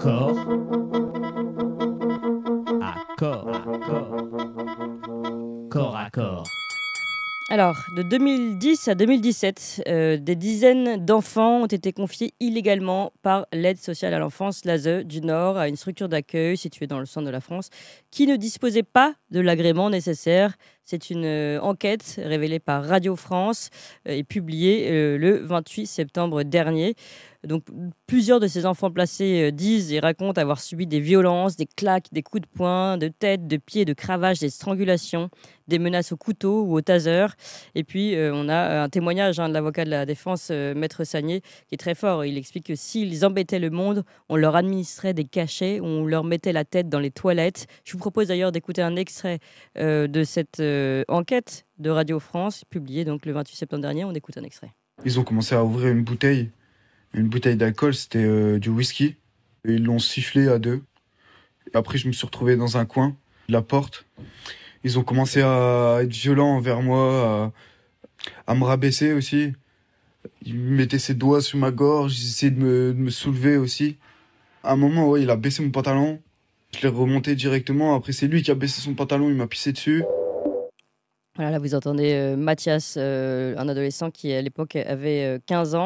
corps à corps. Corps à Alors, de 2010 à 2017, euh, des dizaines d'enfants ont été confiés illégalement par l'aide sociale à l'enfance, l'ASE, du Nord, à une structure d'accueil située dans le centre de la France, qui ne disposait pas de l'agrément nécessaire c'est une euh, enquête révélée par Radio France euh, et publiée euh, le 28 septembre dernier. Donc, plusieurs de ces enfants placés disent et racontent avoir subi des violences, des claques, des coups de poing, de tête, de pied, de cravages, des strangulations, des menaces au couteau ou au taser. Et puis, on a un témoignage hein, de l'avocat de la défense, Maître Sagné, qui est très fort. Il explique que s'ils embêtaient le monde, on leur administrait des cachets, on leur mettait la tête dans les toilettes. Je vous propose d'ailleurs d'écouter un extrait de cette euh, enquête de Radio France publiée donc le 28 septembre dernier. On écoute un extrait. Ils ont commencé à ouvrir une bouteille, une bouteille d'alcool, c'était euh, du whisky. Et ils l'ont sifflé à deux. après, je me suis retrouvé dans un coin de la porte. Ils ont commencé à être violents envers moi, à, me rabaisser aussi. Ils mettaient ses doigts sur ma gorge, ils essayaient de me, soulever aussi. À un moment, il a baissé mon pantalon. Je l'ai remonté directement. Après, c'est lui qui a baissé son pantalon, il m'a pissé dessus. Voilà, là, vous entendez euh, Mathias, euh, un adolescent qui, à l'époque, avait 15 euh,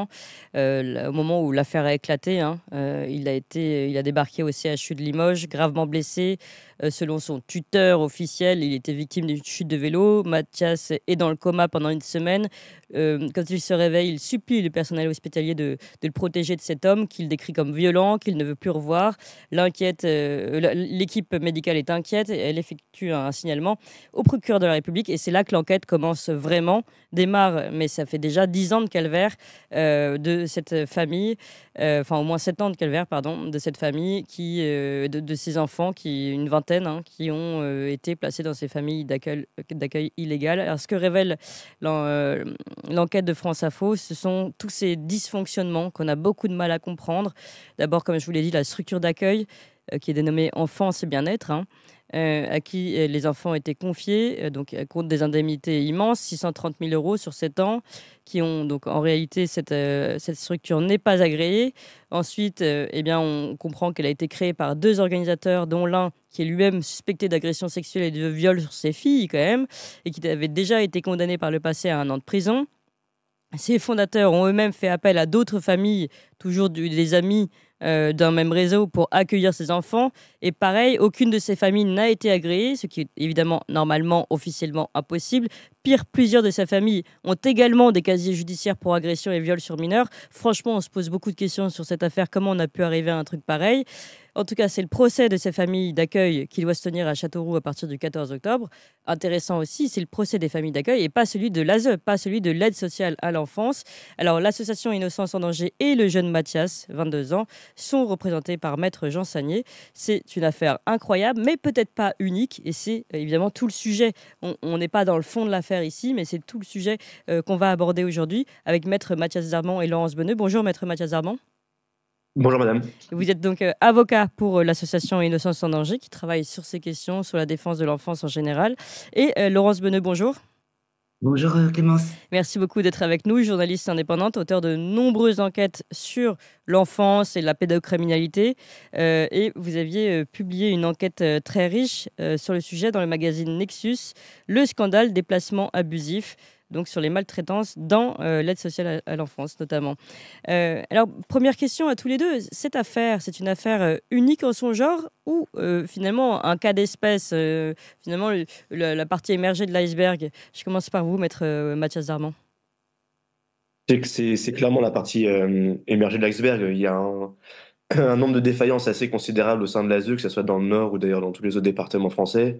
ans. au moment où l'affaire a éclaté, hein, il, a été, il a débarqué au CHU de Limoges, gravement blessé, euh, selon son tuteur officiel, il était victime d'une chute de vélo. Mathias est dans le coma pendant une semaine. Euh, quand il se réveille, il supplie le personnel hospitalier de, le protéger de cet homme qu'il décrit comme violent, qu'il ne veut plus revoir. Euh, l'équipe médicale est inquiète. Elle effectue un signalement au procureur de la République et c'est là que l'enquête commence vraiment, démarre, mais ça fait déjà 10 ans de calvaire de cette famille, enfin au moins 7 ans de calvaire, pardon, de cette famille, qui, de, de, ses enfants, qui une vingtaine Hein, qui ont euh, été placés dans ces familles euh, d'accueil illégal. Alors, ce que révèle euh, l'enquête de France Info, ce sont tous ces dysfonctionnements qu'on a beaucoup de mal à comprendre. D'abord, comme je vous l'ai dit, la structure d'accueil qui est dénommée Enfance et Bien-être. Hein. Euh, à qui euh, les enfants étaient confiés, euh, donc à compte des indemnités immenses, 630 000 euros sur 7 ans, qui ont donc en réalité cette, structure n'est pas agréée. Ensuite, eh bien, on comprend qu'elle a été créée par deux organisateurs, dont l'un qui est lui-même suspecté d'agression sexuelle et de viol sur ses filles quand même, et qui avait déjà été condamné par le passé à un an de prison. Ces fondateurs ont eux-mêmes fait appel à d'autres familles, toujours des amis euh, d'un même réseau pour accueillir ses enfants. Et pareil, aucune de ces familles n'a été agréée, ce qui est évidemment normalement officiellement impossible. Pire, plusieurs de sa familles ont également des casiers judiciaires pour agression et viol sur mineurs. Franchement, on se pose beaucoup de questions sur cette affaire, comment on a pu arriver à un truc pareil. En tout cas, c'est le procès de ces familles d'accueil qui doit se tenir à Châteauroux à partir du 14 octobre. Intéressant aussi, c'est le procès des familles d'accueil et pas celui de l'ASE, pas celui de l'aide sociale à l'enfance. Alors, l'association Innocence en danger et le jeune Mathias, 22 ans, sont représentés par maître Jean Sagné. C'est une affaire incroyable, mais peut-être pas unique. Et c'est euh, évidemment tout le sujet. On n'est pas dans le fond de l'affaire ici, mais c'est tout le sujet euh, qu'on va aborder aujourd'hui avec maître Mathias Armand et Laurence Bonneux. Bonjour, maître Mathias Armand. Bonjour madame. Vous êtes donc euh, avocat pour euh, l'association Innocence en danger qui travaille sur ces questions, sur la défense de l'enfance en général. Et euh, Laurence Beneux, bonjour. Bonjour Clémence. Merci beaucoup d'être avec nous, journaliste indépendante, auteur de nombreuses enquêtes sur l'enfance et la pédocriminalité. et vous aviez publié une enquête très riche sur le sujet dans le magazine Nexus, Le scandale des placements abusifs donc sur les maltraitances dans euh, l'aide sociale à, l'enfance notamment. Euh, alors, première question à tous les deux, cette affaire, c'est une affaire euh, unique en son genre ou finalement un cas d'espèce, finalement la partie émergée de l'iceberg Je commence par vous, maître Mathias Darman. C'est clairement la partie émergée de l'iceberg. Il y a un, un nombre de défaillances assez considérable au sein de l'ASE, que ce soit dans le Nord ou d'ailleurs dans tous les autres départements français.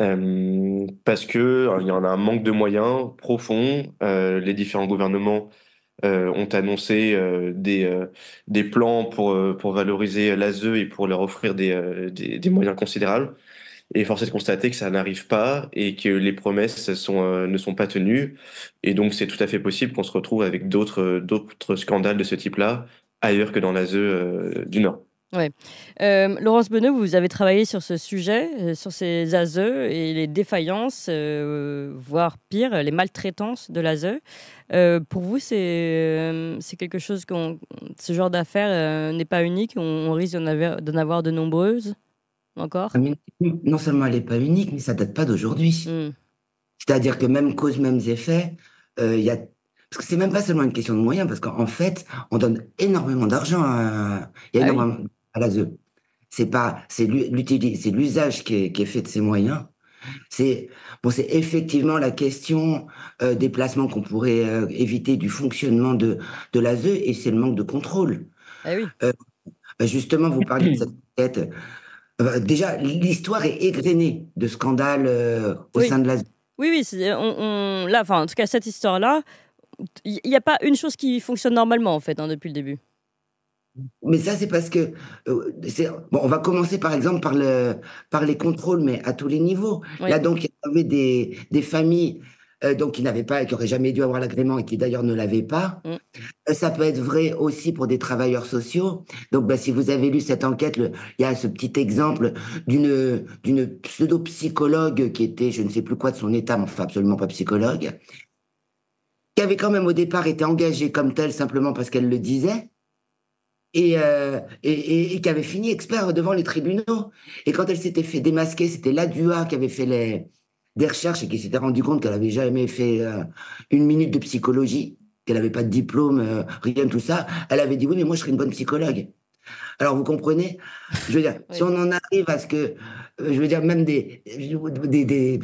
Euh, parce que hein, il y en a un manque de moyens profond. Euh, les différents gouvernements euh, ont annoncé des, des plans pour, pour valoriser l'ASE et pour leur offrir des, moyens considérables. Et force est de constater que ça n'arrive pas et que les promesses sont, ne sont pas tenues. Et donc, c'est tout à fait possible qu'on se retrouve avec d'autres scandales de ce type-là ailleurs que dans l'ASE du Nord. Ouais. Euh, Laurence Benoît, vous avez travaillé sur ce sujet, euh, sur ces ASE et les défaillances, euh, voire pire, les maltraitances de l'ASE. pour vous, c'est c'est quelque chose que Ce genre d'affaires n'est pas unique, on, risque d'en avoir, de nombreuses encore Non seulement elle n'est pas unique, mais ça date pas d'aujourd'hui. Hmm. C'est-à-dire que même cause, même effet, il y a parce que c'est même pas seulement une question de moyens, parce qu'en fait, on donne énormément d'argent. À... Ah à la ze, C'est pas, c'est l'usage qui est, qui est fait de ces moyens. C'est bon, c'est effectivement la question euh, des placements qu'on pourrait euh, éviter du fonctionnement de, de ze et c'est le manque de contrôle. Eh oui. Euh, bah, justement, vous parlez de cette enquête. déjà, l'histoire est égrenée de scandales au sein de ze. Oui, oui, on, là, en tout cas, cette histoire-là, il n'y a pas une chose qui fonctionne normalement, en fait, hein, depuis le début mais ça, c'est parce que euh, bon, on va commencer par exemple par le par les contrôles, mais à tous les niveaux. Là, donc, il y avait des, familles euh, donc qui n'avaient pas, qui n'auraient jamais dû avoir l'agrément et qui d'ailleurs ne l'avaient pas. Mm. Euh, ça peut être vrai aussi pour des travailleurs sociaux. Donc, bah, si vous avez lu cette enquête, il y a ce petit exemple d'une d'une pseudo psychologue qui était, je ne sais plus quoi de son état, mais enfin absolument pas psychologue, qui avait quand même au départ été engagée comme telle simplement parce qu'elle le disait euh, et, et, et, qui avait fini expert devant les tribunaux. Et quand elle s'était fait démasquer, c'était la DUA qui avait fait les, des recherches et qui s'était rendu compte qu'elle n'avait jamais fait euh, une minute de psychologie, qu'elle n'avait pas de diplôme, euh, rien de tout ça. Elle avait dit oui, mais moi je serais une bonne psychologue. Alors vous comprenez, je veux dire, si on en arrive à ce que je veux dire, même des, des,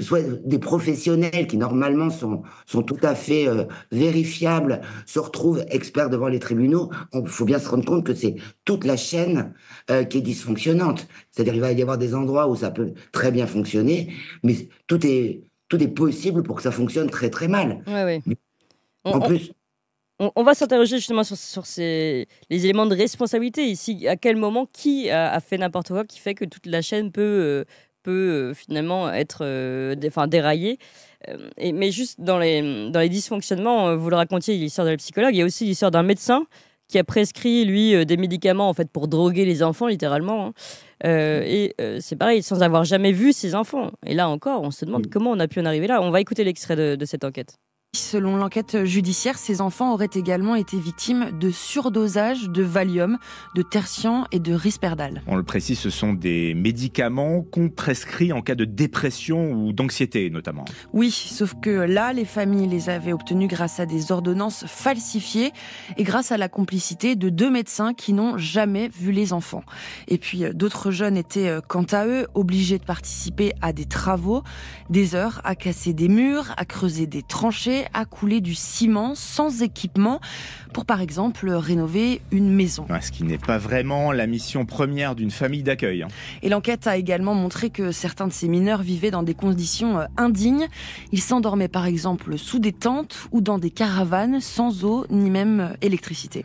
professionnels qui normalement sont, sont tout à fait euh, vérifiables se retrouvent experts devant les tribunaux. Il faut bien se rendre compte que c'est toute la chaîne euh, qui est dysfonctionnante. C'est-à-dire qu'il va y avoir des endroits où ça peut très bien fonctionner, mais tout est, tout est possible pour que ça fonctionne très très mal. En plus on, va s'interroger justement sur, les éléments de responsabilité ici. À quel moment, qui a, fait n'importe quoi qui fait que toute la chaîne peut, euh, euh, finalement être euh, déraillée Mais juste dans les, dysfonctionnements, vous le racontiez, l'histoire de la psychologue, il y a aussi l'histoire d'un médecin qui a prescrit lui des médicaments en fait pour droguer les enfants littéralement. Hein. et c'est pareil, sans avoir jamais vu ses enfants. Et là encore, on se demande mm. comment on a pu en arriver là. On va écouter l'extrait de cette enquête. Selon l'enquête judiciaire, ces enfants auraient également été victimes de surdosage de Valium, de Tertian et de Risperdal. On le précise, ce sont des médicaments qu'on prescrit en cas de dépression ou d'anxiété notamment. Oui, sauf que là, les familles les avaient obtenus grâce à des ordonnances falsifiées et grâce à la complicité de deux médecins qui n'ont jamais vu les enfants. Et puis euh, d'autres jeunes étaient, euh, quant à eux, obligés de participer à des travaux, des heures à casser des murs, à creuser des tranchées à couler du ciment sans équipement pour, par exemple, rénover une maison. ce qui n'est pas vraiment la mission première d'une famille d'accueil. Hein. Et l'enquête a également montré que certains de ces mineurs vivaient dans des conditions euh, indignes. Ils s'endormaient, par exemple, sous des tentes ou dans des caravanes sans eau ni même euh, électricité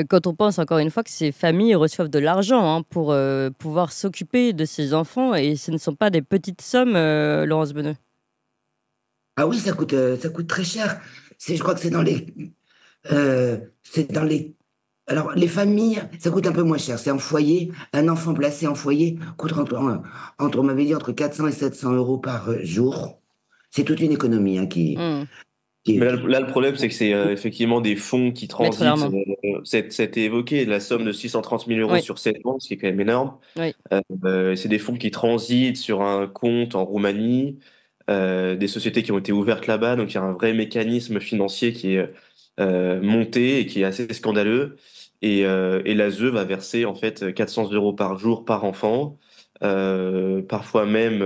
euh, quand on pense encore une fois que ces familles reçoivent de l'argent hein, pour pouvoir s'occuper de ces enfants, et ce ne sont pas des petites sommes, Laurence Benoît ah oui, ça coûte, euh, ça coûte très cher. je crois que c'est dans les, euh, c'est dans les. Alors les familles, ça coûte un peu moins cher. C'est en foyer, un enfant placé en foyer coûte entre, entre on m'avait dit entre 400 et 700 euros par jour. C'est toute une économie hein, qui. Hmm. Mais là, le problème, c'est que c'est euh, effectivement des fonds qui transitent. C'était évoqué, la somme de 630 000 euros sur 7 ans, ce qui est quand même énorme. c'est des fonds qui transitent sur un compte en Roumanie, euh, des sociétés qui ont été ouvertes là-bas. Donc il y a un vrai mécanisme financier qui est euh, monté et qui est assez scandaleux. Et, euh, et la ZE va verser en fait 400 euros par jour par enfant, euh, parfois même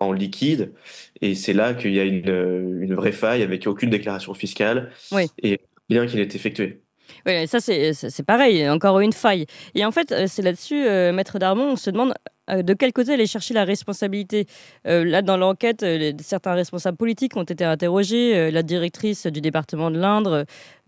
en liquide. Et c'est là qu'il y a une, une, vraie faille avec aucune déclaration fiscale oui. et bien qu'il ait effectué. Oui, ça c'est pareil, encore une faille. Et en fait, c'est là-dessus, Maître Darmon, on se demande euh, de quel côté est chercher la responsabilité euh, Là, dans l'enquête, euh, certains responsables politiques ont été interrogés. la directrice du département de l'Indre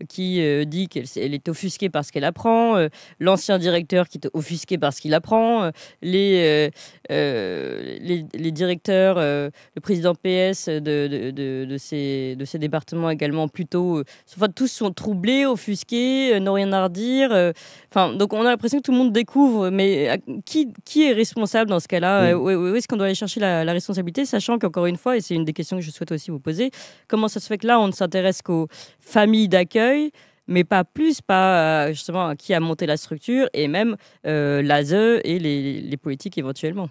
qui dit qu'elle est offusquée parce qu'elle apprend, l'ancien directeur qui est offusqué parce qu'il apprend, les, les, directeurs, le président PS de, ces, de ces départements également plutôt, enfin, tous sont troublés, offusqués, n'ont rien à redire. Enfin, donc on a l'impression que tout le monde découvre, mais qui est responsable dans ce cas-là oui. Euh, où, est-ce qu'on doit aller chercher la, responsabilité, sachant qu'encore une fois, et c'est une des questions que je souhaite aussi vous poser, comment ça se fait que là, on ne s'intéresse qu'aux familles d'accueil mais pas plus, pas euh, justement qui a monté la structure et même euh, l'ASE et les, politiques éventuellement.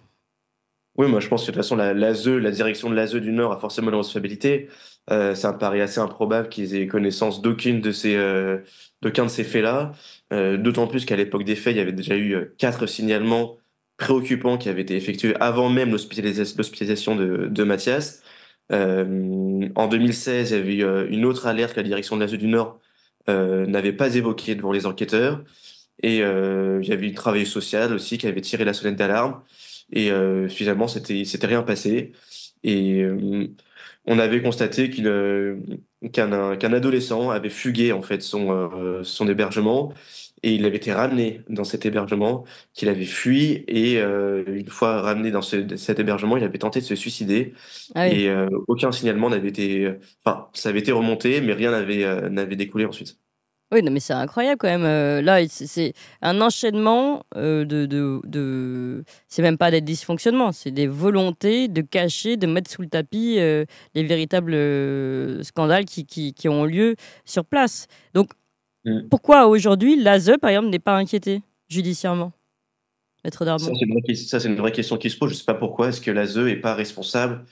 Oui, moi je pense que de toute façon, la, la, e, direction de l'ASE du Nord a forcément la responsabilité. Euh, c'est un pari assez improbable qu'ils aient connaissance d'aucune de ces, euh, d'aucun de ces faits-là. D'autant plus qu'à l'époque des faits, il y avait déjà eu quatre signalements préoccupants qui avait été effectué avant même l'hospitalisation de, de, Mathias. Euh, en 2016, il y avait eu euh, une autre alerte que la direction de l'Asie du Nord euh, n'avait pas évoquée devant les enquêteurs. Et euh, il y avait une travailleuse sociale aussi qui avait tiré la sonnette d'alarme. Et euh, finalement, c'était c'était rien passé. Et euh, on avait constaté qu'un adolescent avait fugué en fait son, son hébergement et il avait été ramené dans cet hébergement qu'il avait fui et euh, une fois ramené dans cet hébergement, il avait tenté de se suicider ah et euh, aucun signalement n'avait été, enfin ça avait été remonté mais rien n'avait euh, n'avait découlé ensuite. Oui, non, mais c'est incroyable quand même. là, c'est un enchaînement de, de, de... C'est même pas des dysfonctionnements, c'est des volontés de cacher, de mettre sous le tapis les véritables scandales qui, qui, qui ont lieu sur place. Donc, Mm. Pourquoi aujourd'hui l'ASE, par exemple, n'est pas inquiété judiciairement Maître Ça, c'est une, vraie question qui se pose. Je ne sais pas pourquoi est-ce que l'ASE n'est pas responsable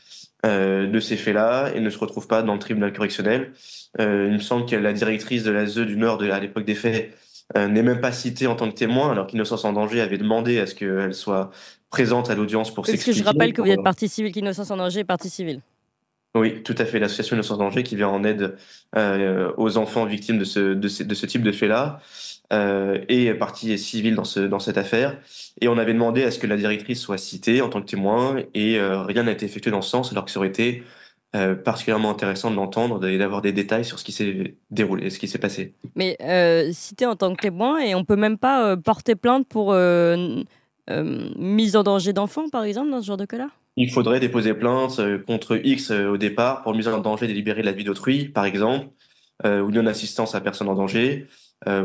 euh, de ces faits-là et ne se retrouve pas dans le tribunal correctionnel. Euh, il me semble que la directrice de l'ASE du Nord, à l'époque des faits, euh, n'est même pas citée en tant que témoin, alors qu'Innocence en danger avait demandé à ce qu'elle soit présente à l'audience pour s'expliquer. Est-ce que je rappelle que vous êtes partie civile, qu'Innocence en danger est partie civile. Oui, tout à fait. L'association de Innocence Danger qui vient en aide euh, aux enfants victimes de ce, type de fait-là est euh, partie civile dans, cette affaire. Et on avait demandé à ce que la directrice soit citée en tant que témoin et euh, rien n'a été effectué dans ce sens alors que ça aurait été particulièrement intéressant de l'entendre et d'avoir des détails sur ce qui s'est déroulé, ce qui s'est passé. Mais euh, cité en tant que témoin, et on peut même pas porter plainte pour mise en danger d'enfants, par exemple, dans ce genre de cas-là il faudrait déposer plainte euh, contre X euh, au départ pour mise en danger délibérée de la vie d'autrui, par exemple, euh, ou non-assistance à personne en danger,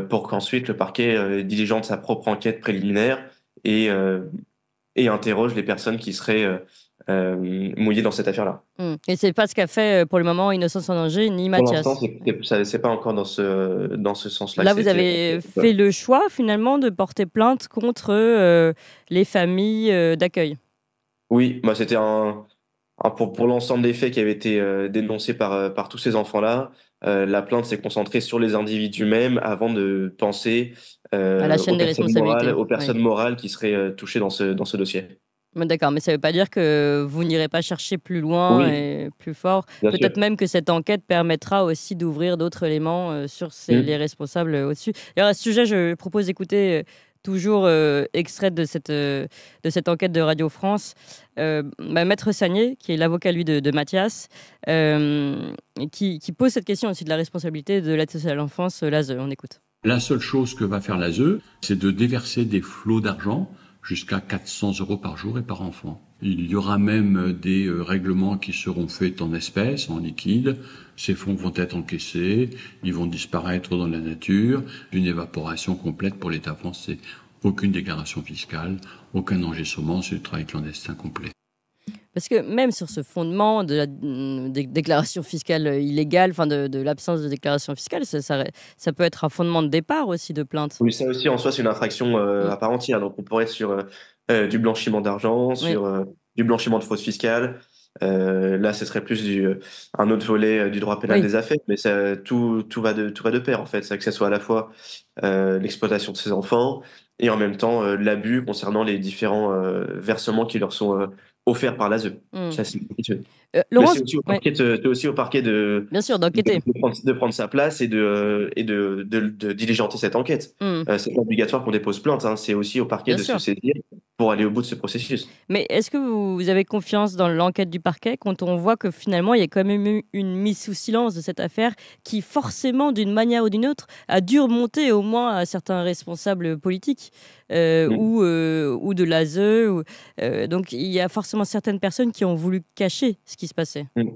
pour qu'ensuite le parquet diligente sa propre enquête préliminaire et, et interroge les personnes qui seraient mouillées dans cette affaire-là. Mmh. Et c'est pas ce qu'a fait pour le moment Innocence en danger ni Mathias. Ça l'instant, c'est pas encore dans ce dans ce sens-là. Là, vous avez fait le choix finalement de porter plainte contre les familles d'accueil. Oui, bah, c'était un, pour, l'ensemble des faits qui avaient été euh, dénoncés par, euh, par tous ces enfants-là. Euh, la plainte s'est concentrée sur les individus mêmes avant de penser aux personnes morales qui seraient touchées dans ce, dans ce dossier. D'accord, mais ça ne veut pas dire que vous n'irez pas chercher plus loin et plus fort. Peut-être même que cette enquête permettra aussi d'ouvrir d'autres éléments sur ces, mmh. les responsables au-dessus. Et à ce sujet, je propose d'écouter toujours euh, extrait extraite de cette, euh, de cette enquête de Radio France, euh, bah, Maître Sagné, qui est l'avocat, lui, de, Mathias, qui, pose cette question aussi de la responsabilité de l'aide sociale à l'enfance, l'ASE. On écoute. La seule chose que va faire l'ASE, c'est de déverser des flots d'argent jusqu'à 400 euros par jour et par enfant. Il y aura même des euh, règlements qui seront faits en espèces, en liquide. Ces fonds vont être encaissés, ils vont disparaître dans la nature, une évaporation complète pour l'État français. Aucune déclaration fiscale, aucun enregistrement, c'est le travail clandestin complet. Parce que même sur ce fondement de la mm, déclaration fiscale illégale, enfin de, l'absence de déclaration fiscale, ça, ça, peut être un fondement de départ aussi de plainte. Oui, ça aussi en soi, c'est une infraction euh, à part entière. Donc on pourrait être sur euh, euh, du blanchiment d'argent, sur du blanchiment de fraude fiscale. là, ce serait plus du, un autre volet du droit pénal des affaires, mais ça, tout, va de, tout de pair en fait. Que ce soit à la fois l'exploitation de ses enfants et en même temps l'abus concernant les différents versements qui leur sont offert par la euh, bah, c'est aussi au parquet de. Bien sûr, d'enquêter. De, prendre sa place et de, et de, diligenter cette enquête. Hmm. Euh, c'est obligatoire qu'on dépose plainte, hein, c'est aussi au parquet de se saisir pour aller au bout de ce processus. Mais est-ce que vous, avez confiance dans l'enquête du parquet quand on voit que finalement il y a quand même eu une mise sous silence de cette affaire qui forcément, d'une manière ou d'une autre, a dû remonter au moins à certains responsables politiques euh, hmm. ou, ou de l'ASE ou, Donc il y a forcément certaines personnes qui ont voulu cacher ce qui se passait. Mm.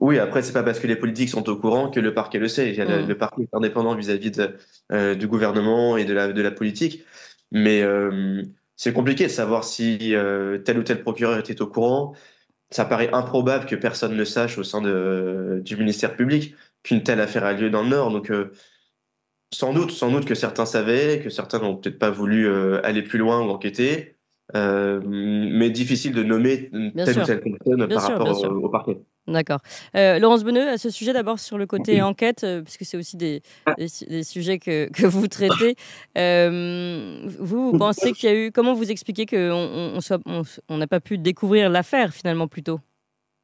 Oui, après, c'est pas parce que les politiques sont au courant que le parquet le sait. Mm. Le, parquet est indépendant vis-à-vis euh, du gouvernement et de la, de la politique. Mais euh, c'est compliqué de savoir si euh, tel ou tel procureur était au courant. Ça paraît improbable que personne ne sache au sein de, du ministère public qu'une telle affaire a lieu dans le Nord. Donc, sans doute, sans doute que certains savaient, que certains n'ont peut-être pas voulu aller plus loin ou enquêter. Euh, mais difficile de nommer telle ou telle personne par rapport au, parquet. D'accord. Euh, Laurence Bonneux, à ce sujet d'abord sur le côté enquête, euh, puisque c'est aussi des, ah. des, sujets que, vous traitez. vous, pensez qu'il y a eu. Comment vous expliquez qu'on n'a on, on pas pu découvrir l'affaire finalement plus tôt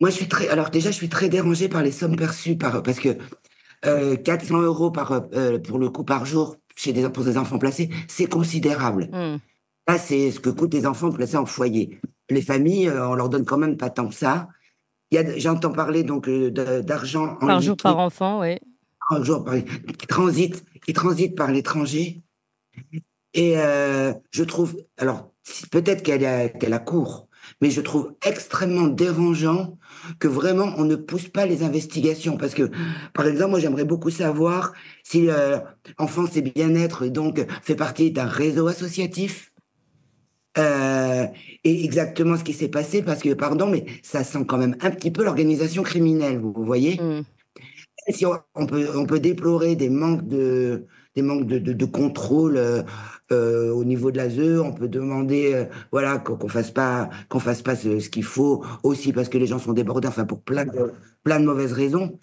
Moi, je suis très. Alors, déjà, je suis très dérangé par les sommes perçues, par, parce que 400 euros par, pour le coup par jour chez des, pour des enfants placés, c'est considérable. Hmm. Bah, c'est ce que coûtent les enfants placés en foyer. Les familles, euh, on leur donne quand même pas tant que ça. J'entends parler donc euh, d'argent par en jour par enfant, oui. jour qui transite, qui transite par l'étranger. Et euh, je trouve, alors peut-être qu'elle a, qu'elle a court, mais je trouve extrêmement dérangeant que vraiment on ne pousse pas les investigations. Parce que, par exemple, moi j'aimerais beaucoup savoir si Enfance et bien-être donc fait partie d'un réseau associatif euh, et exactement ce qui s'est passé, parce que, pardon, mais ça sent quand même un petit peu l'organisation criminelle, vous, voyez mm. Si on, peut, on peut déplorer des manques de, des manques de, de, contrôle euh, euh, au niveau de la e, on peut demander voilà qu'on ne fasse pas qu'on fasse pas ce, qu'il faut aussi parce que les gens sont débordés enfin pour plein de, plein de mauvaises raisons.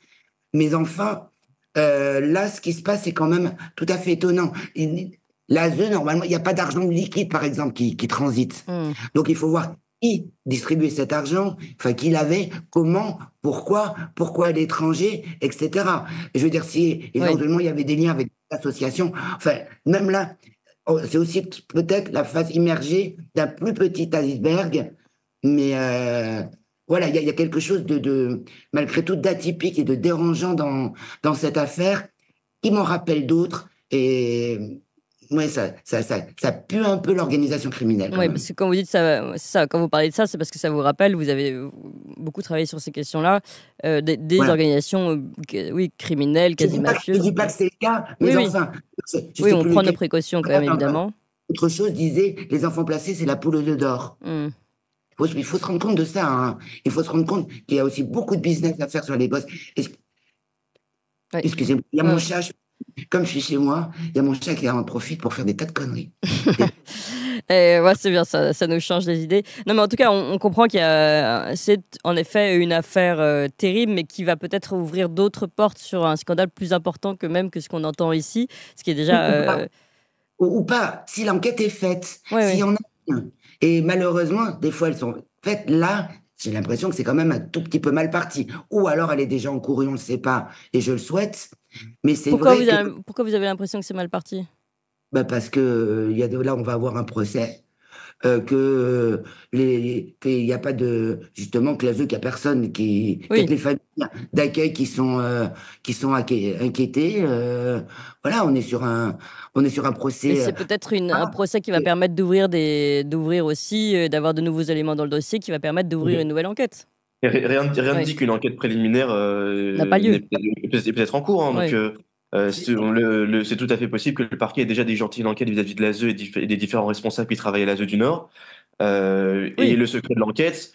Mais enfin là ce qui se passe est quand même tout à fait étonnant. L'ASE, normalement, il n'y a pas d'argent liquide, par exemple, qui, qui transite. Hmm. Donc, il faut voir qui distribuait cet argent, enfin, qui l'avait, comment, pourquoi, pourquoi à l'étranger, etc. je veux dire, si éventuellement il y avait des liens avec des associations, enfin, même là, oh, c'est aussi peut-être la face immergée d'un plus petit iceberg, mais euh, voilà, il y, a quelque chose de, de malgré tout, d'atypique et de dérangeant dans, dans cette affaire qui m'en rappelle d'autres. Et oui, ça, ça, ça, pue un peu l'organisation criminelle. Oui, parce que quand vous dites ça, ça, quand vous parlez de ça, c'est parce que ça vous rappelle, vous avez beaucoup travaillé sur ces questions-là, euh, des, organisations, euh, oui, criminelles, quasi mafieuses. Je ne dis pas que c'est le cas, mais enfin. Oui, on prend nos précautions quand même, évidemment. Autre chose disait, les enfants placés, c'est la poule de d'or. Mmh. Il, faut, se rendre compte de ça. Hein. Il faut se rendre compte qu'il y a aussi beaucoup de business à faire sur les gosses. Excusez-moi, il y a mon chat, comme je suis chez moi, il y a mon chien qui en profite pour faire des tas de conneries. Et eh, ouais, c'est bien ça, ça nous change les idées. Non, mais en tout cas, on, comprend qu'il y a. C'est en effet une affaire euh, terrible, mais qui va peut-être ouvrir d'autres portes sur un scandale plus important que même que ce qu'on entend ici, ce qui est déjà. Euh, ou, pas, si l'enquête est faite, s'il y en a Et malheureusement, des fois, elles sont faites là. J'ai l'impression que c'est quand même un tout petit peu mal parti. Ou alors elle est déjà en encourue, on ne le sait pas, et je le souhaite c'est pourquoi, vous avez, pourquoi vous avez l'impression que c'est mal parti bah, Parce que euh, y a là, on va avoir un procès. Euh, que euh, les qu'il n'y a pas de justement que e qu'il n'y a personne qui les familles d'accueil qui sont qui sont inquiétées voilà on est sur un on est sur un procès c'est peut-être ah. un procès qui va permettre d'ouvrir des d'ouvrir aussi d'avoir de nouveaux éléments dans le dossier qui va permettre d'ouvrir une nouvelle enquête rien ne dit qu'une enquête préliminaire euh, n'a pas lieu. peut-être en cours. Hein, donc, euh, euh, c'est tout à fait possible que le parquet ait déjà une l'enquête vis-à-vis de l'ASE et, et, des différents responsables qui travaillent à l'ASE du Nord. Et le secret de l'enquête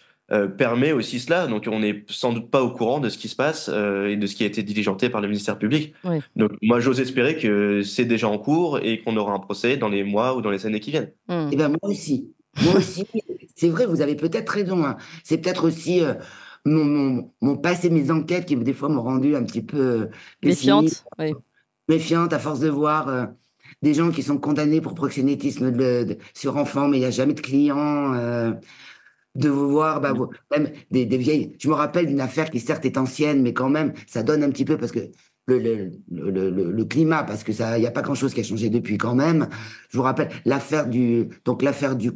permet aussi cela. Donc, on n'est sans doute pas au courant de ce qui se passe et de ce qui a été diligenté par le ministère public. Donc, moi, j'ose espérer que c'est déjà en cours et qu'on aura un procès dans les mois ou dans les années qui viennent. Mmh. Et eh ben moi aussi. Moi aussi, c'est vrai, vous avez peut-être raison. Hein. C'est peut-être aussi euh, mon, passé, mes enquêtes qui, des fois, m'ont rendu un petit peu euh, méfiante. Oui. Méfiante, à force de voir euh, des gens qui sont condamnés pour proxénétisme sur enfants, mais il n'y a jamais de clients. de vous voir, bah, même des vieilles. Je me rappelle d'une affaire qui, certes, est ancienne, mais quand même, ça donne un petit peu parce que le, le, climat, parce que ça, il n'y a pas grand chose qui a changé depuis quand même. Je vous rappelle l'affaire du, donc l'affaire du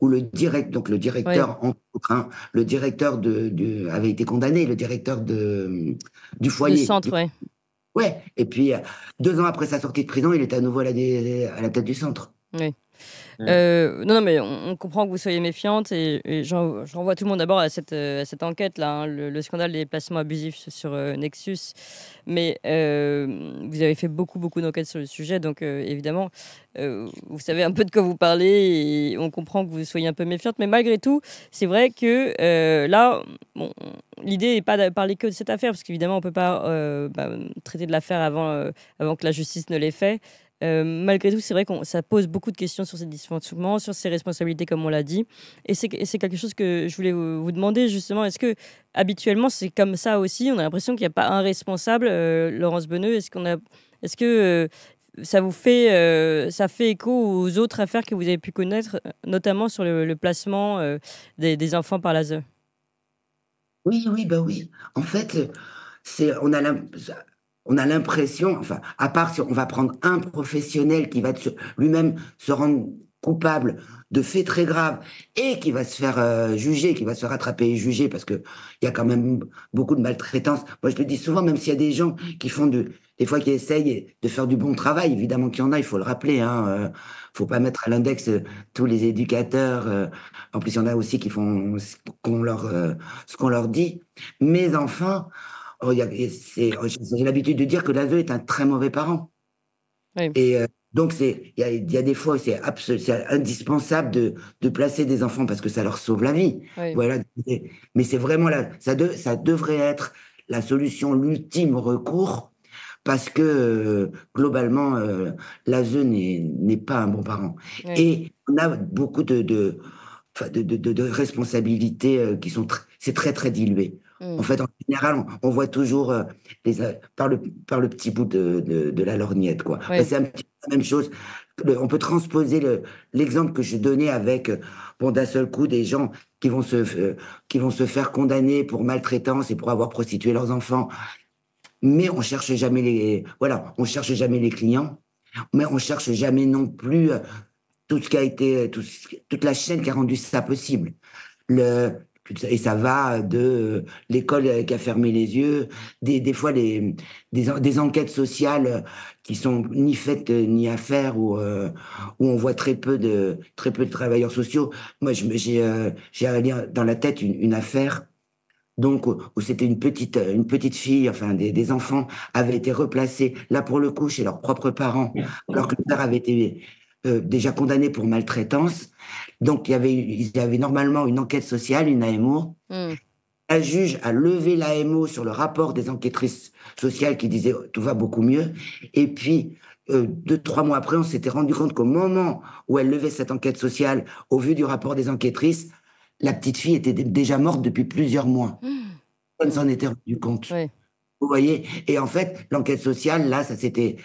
où le direct, donc le directeur hein, le directeur de, avait été condamné, le directeur de du foyer. Du centre, oui. Et puis euh, deux ans après sa sortie de prison, il est à nouveau à la, à la tête du centre. Oui. Mm. Euh, non, non, mais on, comprend que vous soyez méfiante et, je renvoie tout le monde d'abord à cette, euh, enquête-là, hein, le, scandale des placements abusifs sur euh, Nexus. Mais vous avez fait beaucoup, beaucoup d'enquêtes sur le sujet, donc évidemment, vous savez un peu de quoi vous parlez et on comprend que vous soyez un peu méfiante. Mais malgré tout, c'est vrai que là, bon, l'idée n'est pas de parler que de cette affaire, parce qu'évidemment, on ne peut pas bah, traiter de l'affaire avant, avant que la justice ne l'ait fait. Euh, malgré tout, c'est vrai que ça pose beaucoup de questions sur ces dysfonctionnements, sur ses responsabilités, comme on l'a dit. Et c'est quelque chose que je voulais vous, demander, justement. Est-ce que habituellement, c'est comme ça aussi On a l'impression qu'il n'y a pas un responsable. Euh, Laurence Beneux, est-ce qu'on Est-ce que euh, ça vous fait, ça fait écho aux autres affaires que vous avez pu connaître, notamment sur le, placement des, enfants par la l'ASE. Oui, oui, bah oui. En fait, c'est, on a la, on a l'impression, enfin, à part si on va prendre un professionnel qui va lui-même se rendre coupable de faits très graves et qui va se faire euh, juger, qui va se rattraper et juger parce qu'il y a quand même beaucoup de maltraitance. Moi, je le dis souvent, même s'il y a des gens qui font des fois qui essayent de faire du bon travail, évidemment qu'il y en a, il faut le rappeler, Il hein, euh, faut pas mettre à l'index euh, tous les éducateurs. en plus, il y en a aussi qui font ce qu'on leur, ce qu'on leur dit. Mais enfin, j'ai l'habitude de dire que l'aveu est un très mauvais parent. Et euh, donc donc, il y a, des fois où c'est indispensable de, placer des enfants parce que ça leur sauve la vie. Voilà. Mais c'est vraiment là, ça, ça devrait être la solution, l'ultime recours, parce que euh, globalement, euh, l'aveu n'est pas un bon parent. Et on a beaucoup de, de, responsabilités qui sont... c'est très, très diluées. Mm. En fait, en général, on, voit toujours euh, euh, par, le, petit bout de, la lorgnette. quoi. Bah, c'est un petit la même chose. on peut transposer l'exemple que je donnais avec, euh, bon, d'un seul coup, des gens qui vont, se, qui vont se faire condamner pour maltraitance et pour avoir prostitué leurs enfants. Mais on cherche jamais les, voilà, on cherche jamais les clients, mais on cherche jamais non plus tout ce qui a été, toute la chaîne qui a rendu ça possible. Le, et ça va de euh, l'école euh, qui a fermé les yeux, des, fois des, enquêtes sociales euh, qui sont ni faites ni à faire, où, où on voit très peu, de, très peu de travailleurs sociaux. Moi, j'ai dans la tête une, affaire donc où c'était une petite, une petite fille, enfin des, des, enfants avaient été replacés là pour le coup chez leurs propres parents, alors que le père avait été euh, déjà condamnés pour maltraitance. Donc, il y, avait, il normalement une enquête sociale, une AMO. Hmm. Un La juge a levé l'AMO sur le rapport des enquêtrices sociales qui disaient oh, tout va beaucoup mieux. Et puis, euh, deux, trois mois après, on s'était rendu compte qu'au moment où elle levait cette enquête sociale, au vu du rapport des enquêtrices, la petite fille était déjà morte depuis plusieurs mois. Hmm. On s'en était rendu compte. Vous voyez Et en fait, l'enquête sociale, là, ça s'était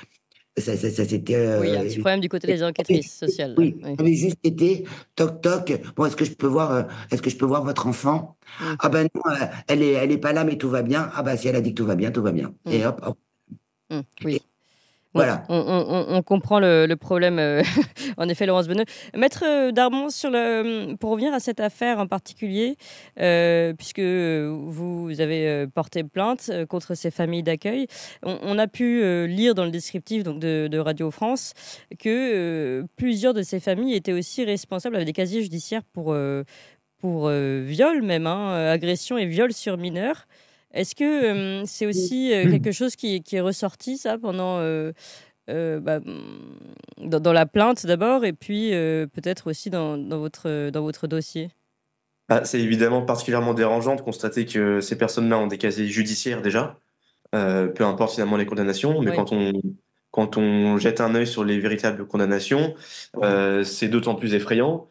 ça, c'était. oui, il y un euh, petit problème du côté des enquêtrices sociales. Oui, juste été toc toc. Bon, est-ce que je peux voir, euh, est-ce que je peux voir votre enfant mm. Ah ben non, euh, elle est, elle est pas là, mais tout va bien. Ah ben si elle a dit que tout va bien, tout va bien. Et mm. hop. hop. Oh. Mm, oui. Voilà. On, comprend le, problème, euh, en effet, Laurence Benoît. Maître euh, Darmon, hum, pour revenir à cette affaire en particulier, euh, puisque vous avez porté plainte contre ces familles d'accueil, on, a pu lire dans le descriptif de, Radio France que plusieurs de ces familles étaient aussi responsables avec des casiers judiciaires pour, pour viol même, hein, agressions agression et viol sur mineurs. Est-ce que euh, c'est aussi euh, quelque chose qui, est ressorti, ça, pendant. Euh, bah, mm, dans, la plainte d'abord, et puis peut-être aussi dans, votre, dans votre dossier bah, C'est évidemment particulièrement dérangeant de constater que ces personnes-là ont des casiers judiciaires déjà, peu importe finalement les condamnations, mais quand on quand on jette un œil sur les véritables condamnations, c'est d'autant plus effrayant.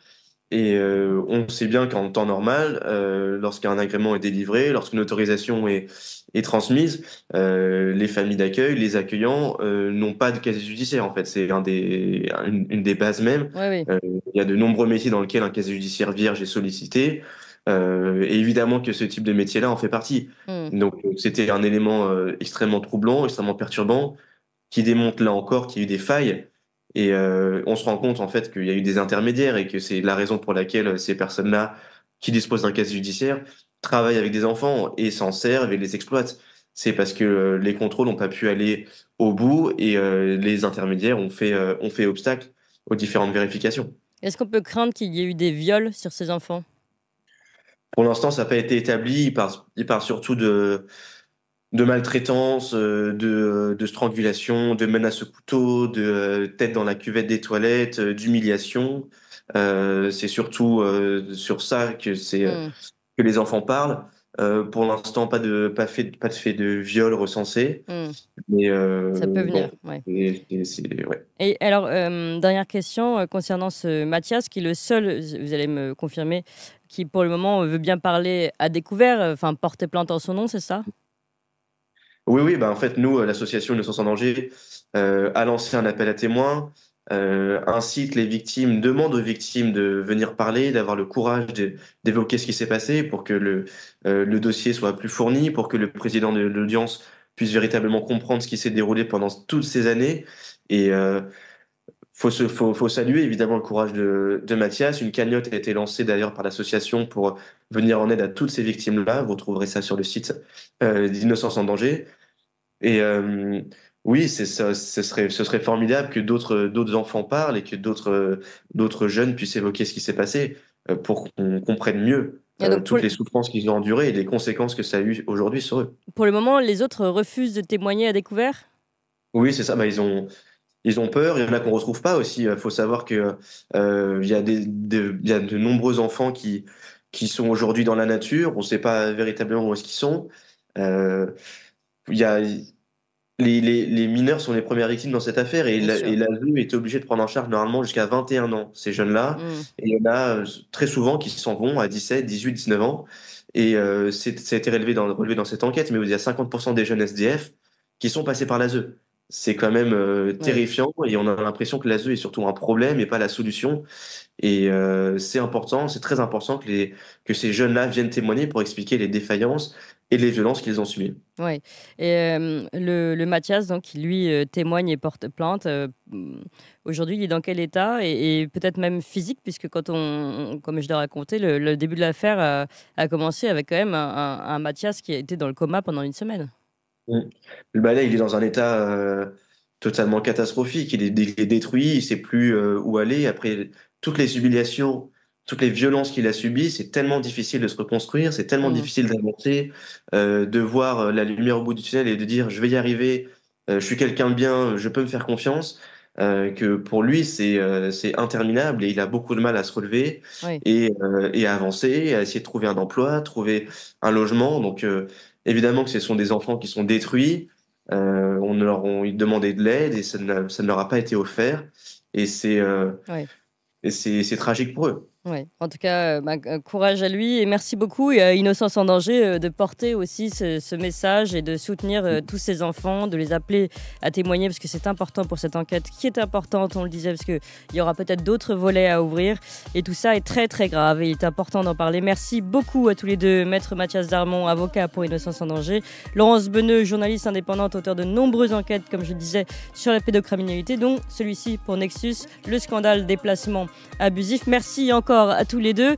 Et euh, on sait bien qu'en temps normal, euh, lorsqu'un agrément est délivré, lorsqu'une autorisation est, est transmise, euh, les familles d'accueil, les accueillants euh, n'ont pas de casier judiciaire. En fait, c'est des, une, des bases même. Euh, il y a de nombreux métiers dans lesquels un casier judiciaire vierge est sollicité. et évidemment que ce type de métier-là en fait partie. Hmm. Donc c'était un élément extrêmement troublant, extrêmement perturbant, qui démontre là encore qu'il y a eu des failles et euh, on se rend compte en fait qu'il y a eu des intermédiaires et que c'est la raison pour laquelle euh, ces personnes-là, qui disposent d'un cas judiciaire, travaillent avec des enfants et s'en servent et les exploitent. C'est parce que euh, les contrôles n'ont pas pu aller au bout et les intermédiaires ont fait, obstacle aux différentes vérifications. Est-ce qu'on peut craindre qu'il y ait eu des viols sur ces enfants Pour l'instant, ça n'a pas été établi. Il il surtout de, de maltraitance, euh, euh, de, strangulation, de menaces au couteau, de euh, tête dans la cuvette des toilettes, d'humiliation. c'est surtout sur ça hmm. que les enfants parlent. pour l'instant, pas de pas fait pas de fait de viol recensé. Hmm. ça peut venir. et, et, alors dernière question concernant ce Mathias qui est le seul, vous allez me confirmer, qui pour le moment veut bien parler à découvert, enfin porter plainte en son nom, c'est ça oui, oui, bah en fait, nous, euh, l'association Innocence en danger euh, a lancé un appel à témoins, euh, incite les victimes, demande aux victimes de venir parler, d'avoir le courage d'évoquer ce qui s'est passé pour que le, euh, le dossier soit plus fourni, pour que le président de l'audience puisse véritablement comprendre ce qui s'est déroulé pendant toutes ces années. Et euh, faut, faut, saluer évidemment le courage de, Mathias. Une cagnotte a été lancée d'ailleurs par l'association pour venir en aide à toutes ces victimes-là. Vous trouverez ça sur le site euh, d'Innocence en danger. Et euh, oui, ce, serait, ce serait formidable que d'autres enfants parlent et que d'autres jeunes puissent évoquer ce qui s'est passé euh, pour qu'on comprenne mieux toutes les souffrances qu'ils ont endurées et les conséquences que ça a eu aujourd'hui sur eux. Pour le moment, les autres refusent de témoigner à découvert Oui, c'est ça. Bah, ils ont ils ont peur. Il y en a qu'on retrouve pas aussi. Il euh, faut savoir que euh, il y, a des, de, nombreux enfants qui qui sont aujourd'hui dans la nature. On ne sait pas véritablement où est-ce qu'ils sont. Euh, il a les, mineurs sont les premières victimes dans cette affaire et la, est obligé de prendre en charge normalement jusqu'à 21 ans ces jeunes-là. Mm. Et il y en a très souvent qui s'en vont à 17, 18, 19 ans. Et ça a été relevé dans, relevé dans cette enquête, mais il y a 50% des jeunes SDF qui sont passés par la c'est quand même euh, terrifiant et on a l'impression que l'ASE est surtout un problème et pas la solution. Et euh, c'est important, c'est très important que, les, que ces jeunes-là viennent témoigner pour expliquer les défaillances et les violences qu'ils ont subies. Oui, et euh, le, Mathias, donc, qui lui témoigne et porte plainte, aujourd'hui il est dans quel état et, peut-être même physique, puisque quand on, comme je l'ai raconté, le, début de l'affaire a, commencé avec quand même un Mathias qui a été dans le coma pendant une semaine. Mm. Le balai, il est dans un état euh, totalement catastrophique. Il est, détruit, il sait plus euh, où aller. Après toutes les humiliations, toutes les violences qu'il a subies, c'est tellement difficile de se reconstruire, c'est tellement mm. difficile d'avancer, euh, de voir la lumière au bout du tunnel et de dire je vais y arriver, je suis quelqu'un de bien, je peux me faire confiance. que pour lui c'est interminable et il a beaucoup de mal à se relever et, et, à avancer, à essayer de trouver un emploi, trouver un logement. Donc Évidemment que ce sont des enfants qui sont détruits, euh, on leur a demandé de l'aide et ça ne, leur a pas été offert. Et c'est euh, tragique pour eux. Oui, en tout cas, euh, bah, euh, courage à lui et merci beaucoup à Innocence en danger euh, de porter aussi ce, message et de soutenir tous ces enfants, de les appeler à témoigner parce que c'est important pour cette enquête qui est importante, on le disait, parce qu'il y aura peut-être d'autres volets à ouvrir et tout ça est très très grave et il est important d'en parler. Merci beaucoup à tous les deux, Maître Mathias Darmon, avocat pour Innocence en danger, Laurence Beneux, journaliste indépendante, auteur de nombreuses enquêtes, comme je disais, sur la pédocriminalité, dont celui-ci pour Nexus, le scandale des placements abusifs. Merci encore à tous les deux.